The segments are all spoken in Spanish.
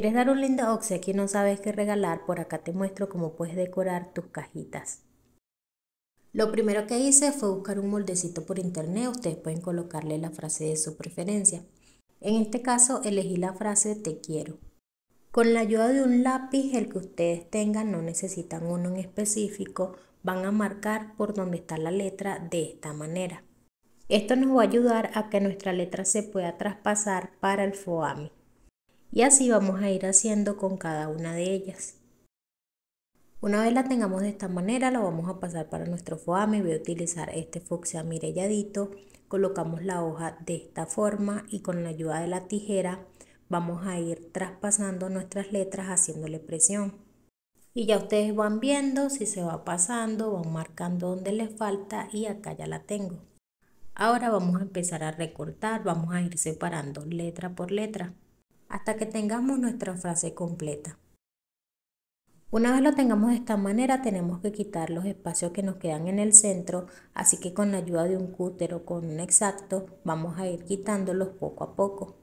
¿Quieres dar un lindo obsequio aquí no sabes qué regalar? Por acá te muestro cómo puedes decorar tus cajitas. Lo primero que hice fue buscar un moldecito por internet. Ustedes pueden colocarle la frase de su preferencia. En este caso elegí la frase te quiero. Con la ayuda de un lápiz, el que ustedes tengan, no necesitan uno en específico, van a marcar por donde está la letra de esta manera. Esto nos va a ayudar a que nuestra letra se pueda traspasar para el foami y así vamos a ir haciendo con cada una de ellas. Una vez la tengamos de esta manera, la vamos a pasar para nuestro foame. Voy a utilizar este fucsia mirelladito. Colocamos la hoja de esta forma y con la ayuda de la tijera vamos a ir traspasando nuestras letras haciéndole presión. Y ya ustedes van viendo si se va pasando, van marcando donde les falta y acá ya la tengo. Ahora vamos a empezar a recortar, vamos a ir separando letra por letra hasta que tengamos nuestra frase completa. Una vez lo tengamos de esta manera, tenemos que quitar los espacios que nos quedan en el centro, así que con la ayuda de un cúter o con un exacto, vamos a ir quitándolos poco a poco.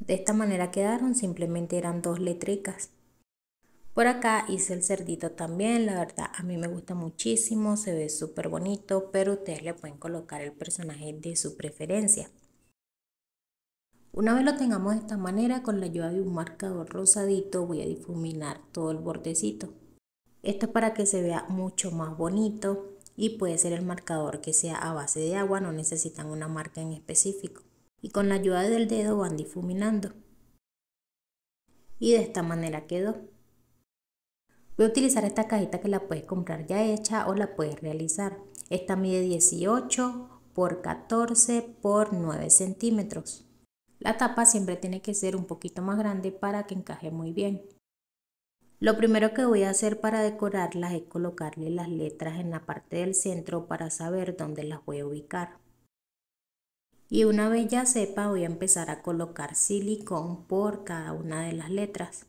De esta manera quedaron, simplemente eran dos letricas. Por acá hice el cerdito también, la verdad a mí me gusta muchísimo, se ve súper bonito, pero ustedes le pueden colocar el personaje de su preferencia. Una vez lo tengamos de esta manera, con la ayuda de un marcador rosadito voy a difuminar todo el bordecito. Esto es para que se vea mucho más bonito y puede ser el marcador que sea a base de agua, no necesitan una marca en específico. Y con la ayuda del dedo van difuminando. Y de esta manera quedó. Voy a utilizar esta cajita que la puedes comprar ya hecha o la puedes realizar. Esta mide 18 x 14 x 9 centímetros. La tapa siempre tiene que ser un poquito más grande para que encaje muy bien. Lo primero que voy a hacer para decorarlas es colocarle las letras en la parte del centro para saber dónde las voy a ubicar. Y una vez ya sepa voy a empezar a colocar silicón por cada una de las letras.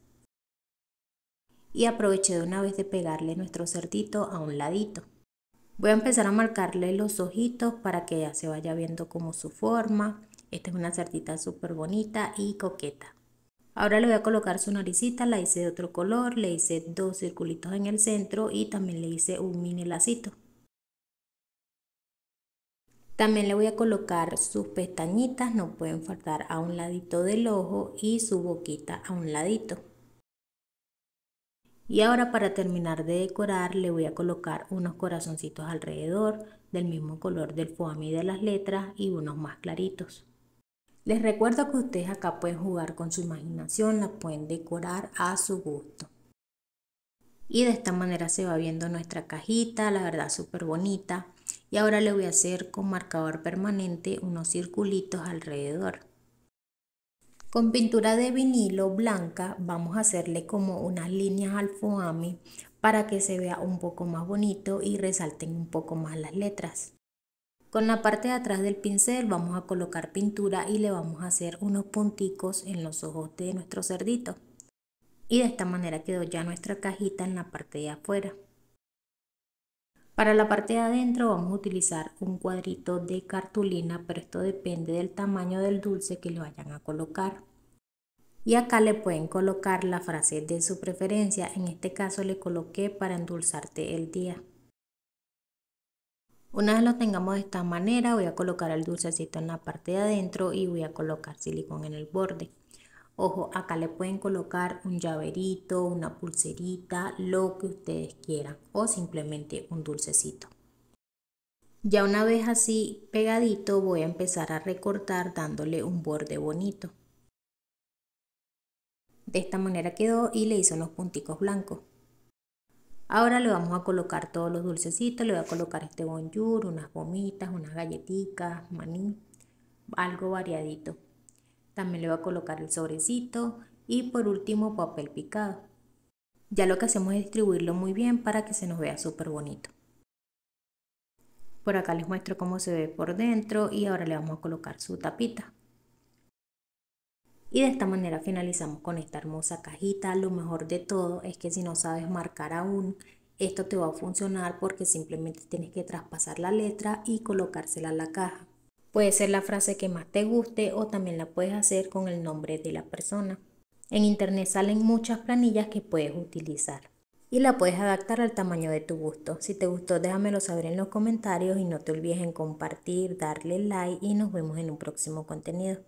Y aproveché de una vez de pegarle nuestro cerdito a un ladito. Voy a empezar a marcarle los ojitos para que ya se vaya viendo como su forma esta es una sartita súper bonita y coqueta. Ahora le voy a colocar su naricita, la hice de otro color, le hice dos circulitos en el centro y también le hice un mini lacito. También le voy a colocar sus pestañitas, no pueden faltar a un ladito del ojo y su boquita a un ladito. Y ahora para terminar de decorar le voy a colocar unos corazoncitos alrededor del mismo color del foamy de las letras y unos más claritos. Les recuerdo que ustedes acá pueden jugar con su imaginación, la pueden decorar a su gusto. Y de esta manera se va viendo nuestra cajita, la verdad súper bonita. Y ahora le voy a hacer con marcador permanente unos circulitos alrededor. Con pintura de vinilo blanca vamos a hacerle como unas líneas al para que se vea un poco más bonito y resalten un poco más las letras. Con la parte de atrás del pincel vamos a colocar pintura y le vamos a hacer unos punticos en los ojos de nuestro cerdito. Y de esta manera quedó ya nuestra cajita en la parte de afuera. Para la parte de adentro vamos a utilizar un cuadrito de cartulina, pero esto depende del tamaño del dulce que le vayan a colocar. Y acá le pueden colocar la frase de su preferencia, en este caso le coloqué para endulzarte el día. Una vez lo tengamos de esta manera, voy a colocar el dulcecito en la parte de adentro y voy a colocar silicón en el borde. Ojo, acá le pueden colocar un llaverito, una pulserita, lo que ustedes quieran o simplemente un dulcecito. Ya una vez así pegadito voy a empezar a recortar dándole un borde bonito. De esta manera quedó y le hizo unos punticos blancos. Ahora le vamos a colocar todos los dulcecitos, le voy a colocar este bonjour, unas gomitas, unas galletitas, maní, algo variadito. También le voy a colocar el sobrecito y por último papel picado. Ya lo que hacemos es distribuirlo muy bien para que se nos vea súper bonito. Por acá les muestro cómo se ve por dentro y ahora le vamos a colocar su tapita. Y de esta manera finalizamos con esta hermosa cajita. Lo mejor de todo es que si no sabes marcar aún, esto te va a funcionar porque simplemente tienes que traspasar la letra y colocársela a la caja. Puede ser la frase que más te guste o también la puedes hacer con el nombre de la persona. En internet salen muchas planillas que puedes utilizar y la puedes adaptar al tamaño de tu gusto. Si te gustó déjamelo saber en los comentarios y no te olvides en compartir, darle like y nos vemos en un próximo contenido.